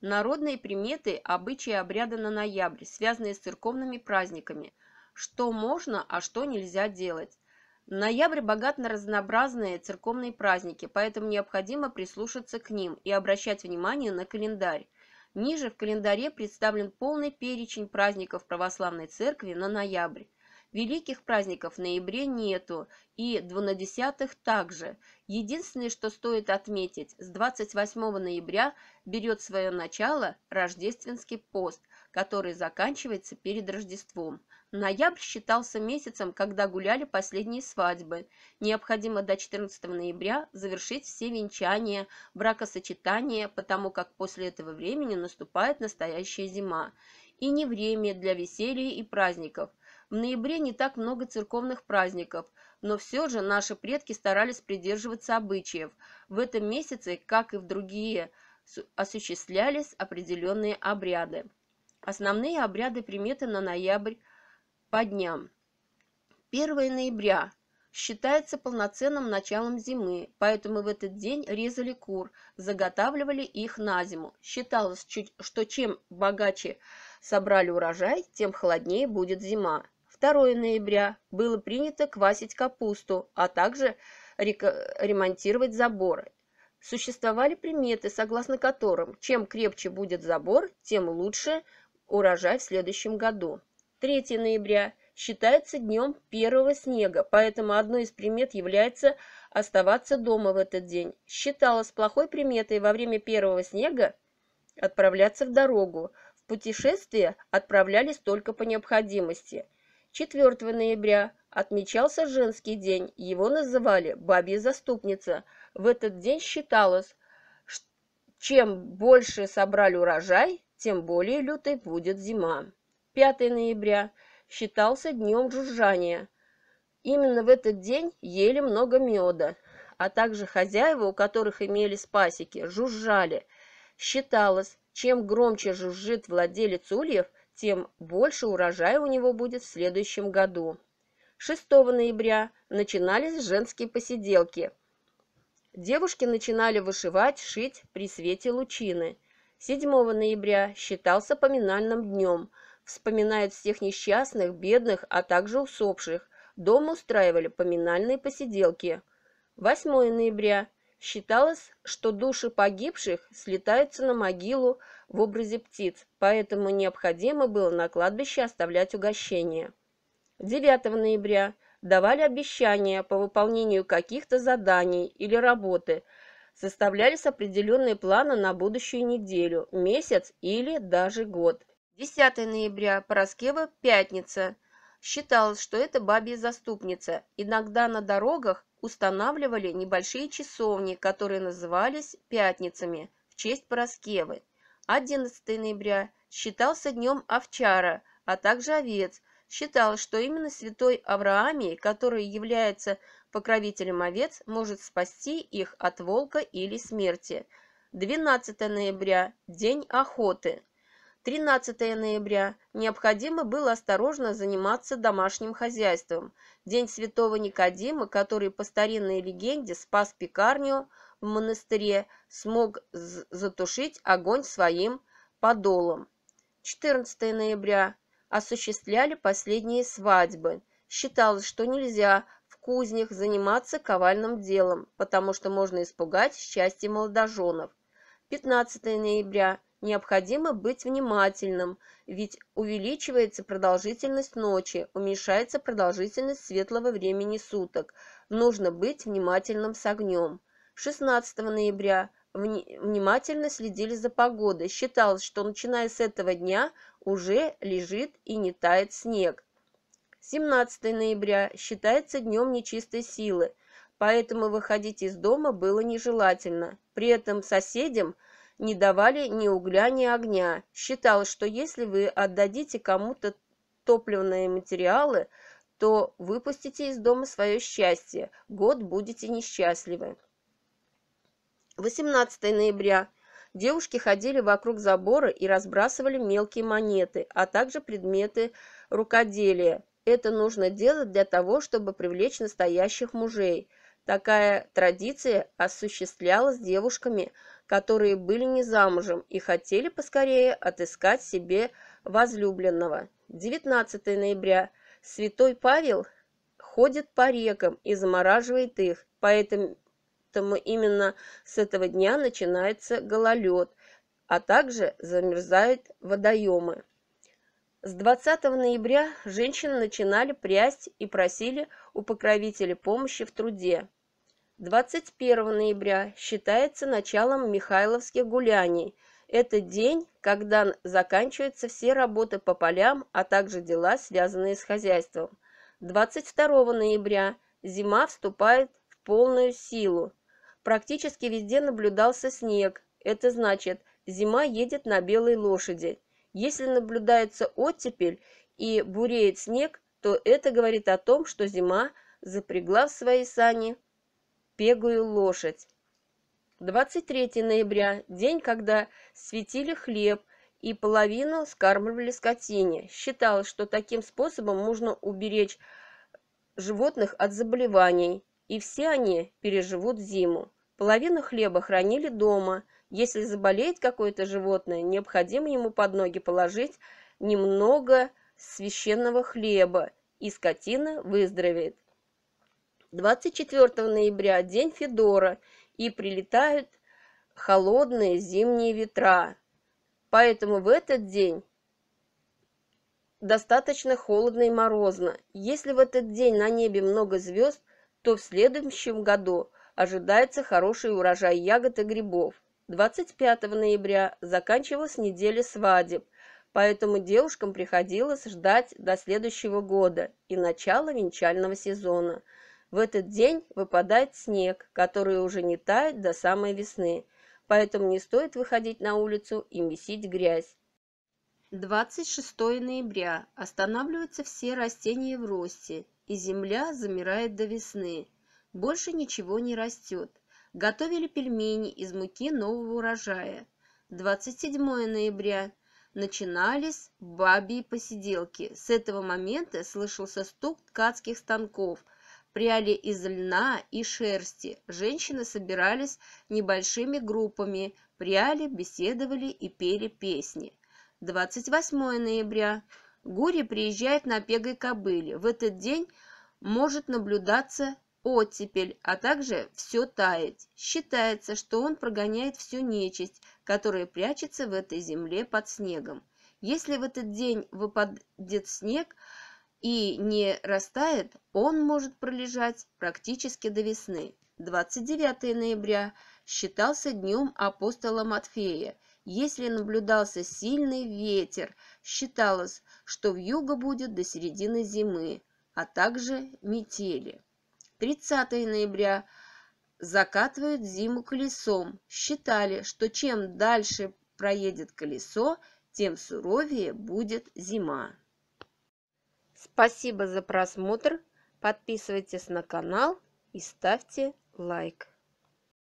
народные приметы, обычаи и обряды на ноябрь, связанные с церковными праздниками, что можно, а что нельзя делать. Ноябрь богат на разнообразные церковные праздники, поэтому необходимо прислушаться к ним и обращать внимание на календарь. Ниже в календаре представлен полный перечень праздников православной церкви на ноябрь. Великих праздников в ноябре нету и двунадесятых также. Единственное, что стоит отметить, с 28 ноября берет свое начало рождественский пост, который заканчивается перед Рождеством. Ноябрь считался месяцем, когда гуляли последние свадьбы. Необходимо до 14 ноября завершить все венчания, бракосочетания, потому как после этого времени наступает настоящая зима. И не время для веселья и праздников. В ноябре не так много церковных праздников, но все же наши предки старались придерживаться обычаев. В этом месяце, как и в другие, осуществлялись определенные обряды. Основные обряды приметы на ноябрь по дням. 1 ноября считается полноценным началом зимы, поэтому в этот день резали кур, заготавливали их на зиму. Считалось, что чем богаче собрали урожай, тем холоднее будет зима. 2 ноября было принято квасить капусту, а также ремонтировать заборы. Существовали приметы, согласно которым чем крепче будет забор, тем лучше урожай в следующем году. 3 ноября считается днем первого снега, поэтому одной из примет является оставаться дома в этот день. Считалось плохой приметой во время первого снега отправляться в дорогу. В путешествие отправлялись только по необходимости – 4 ноября отмечался женский день, его называли «бабья заступница». В этот день считалось, чем больше собрали урожай, тем более лютой будет зима. 5 ноября считался днем жужжания. Именно в этот день ели много меда, а также хозяева, у которых имели спасики, жужжали. Считалось, чем громче жужжит владелец ульев, тем больше урожая у него будет в следующем году. 6 ноября начинались женские посиделки. Девушки начинали вышивать, шить при свете лучины. 7 ноября считался поминальным днем. Вспоминают всех несчастных, бедных, а также усопших. Дома устраивали поминальные посиделки. 8 ноября Считалось, что души погибших слетаются на могилу в образе птиц, поэтому необходимо было на кладбище оставлять угощения. 9 ноября давали обещания по выполнению каких-то заданий или работы, составлялись определенные планы на будущую неделю, месяц или даже год. 10 ноября, Пороскева, пятница. Считалось, что это бабья заступница. Иногда на дорогах устанавливали небольшие часовни, которые назывались «пятницами» в честь Пороскевы. 11 ноября считался днем овчара, а также овец. Считал, что именно святой Авраамий, который является покровителем овец, может спасти их от волка или смерти. 12 ноября – День охоты. 13 ноября необходимо было осторожно заниматься домашним хозяйством. День святого Никодима, который по старинной легенде спас пекарню в монастыре, смог затушить огонь своим подолом. 14 ноября осуществляли последние свадьбы. Считалось, что нельзя в кузнях заниматься ковальным делом, потому что можно испугать счастье молодоженов. 15 ноября необходимо быть внимательным, ведь увеличивается продолжительность ночи, уменьшается продолжительность светлого времени суток. Нужно быть внимательным с огнем. 16 ноября внимательно следили за погодой. Считалось, что начиная с этого дня уже лежит и не тает снег. 17 ноября считается днем нечистой силы, поэтому выходить из дома было нежелательно. При этом соседям – не давали ни угля, ни огня. Считал, что если вы отдадите кому-то топливные материалы, то выпустите из дома свое счастье, год будете несчастливы. 18 ноября. Девушки ходили вокруг забора и разбрасывали мелкие монеты, а также предметы рукоделия. Это нужно делать для того, чтобы привлечь настоящих мужей. Такая традиция осуществлялась девушками, которые были не замужем и хотели поскорее отыскать себе возлюбленного. 19 ноября. Святой Павел ходит по рекам и замораживает их, поэтому именно с этого дня начинается гололед, а также замерзают водоемы. С 20 ноября женщины начинали прясть и просили у покровителя помощи в труде. 21 ноября считается началом Михайловских гуляний. Это день, когда заканчиваются все работы по полям, а также дела, связанные с хозяйством. 22 ноября зима вступает в полную силу. Практически везде наблюдался снег. Это значит, зима едет на белой лошади. Если наблюдается оттепель и буреет снег, то это говорит о том, что зима запрягла в свои сани бегаю лошадь. 23 ноября – день, когда светили хлеб и половину скармливали скотине. Считалось, что таким способом можно уберечь животных от заболеваний, и все они переживут зиму. Половину хлеба хранили дома. Если заболеет какое-то животное, необходимо ему под ноги положить немного священного хлеба, и скотина выздоровеет. 24 ноября день Федора, и прилетают холодные зимние ветра. Поэтому в этот день достаточно холодно и морозно. Если в этот день на небе много звезд, то в следующем году ожидается хороший урожай ягод и грибов. 25 ноября заканчивалась неделя свадеб, поэтому девушкам приходилось ждать до следующего года и начала венчального сезона – в этот день выпадает снег, который уже не тает до самой весны, поэтому не стоит выходить на улицу и месить грязь. 26 ноября. Останавливаются все растения в росте, и земля замирает до весны. Больше ничего не растет. Готовили пельмени из муки нового урожая. 27 ноября. Начинались бабьи посиделки. С этого момента слышался стук ткацких станков – пряли из льна и шерсти. Женщины собирались небольшими группами, пряли, беседовали и пели песни. 28 ноября. Гури приезжает на пегой кобыле. В этот день может наблюдаться оттепель, а также все таять. Считается, что он прогоняет всю нечисть, которая прячется в этой земле под снегом. Если в этот день выпадет снег – и не растает, он может пролежать практически до весны. 29 ноября считался днем апостола Матфея. Если наблюдался сильный ветер, считалось, что в юго будет до середины зимы, а также метели. 30 ноября закатывают зиму колесом. Считали, что чем дальше проедет колесо, тем суровее будет зима спасибо за просмотр подписывайтесь на канал и ставьте лайк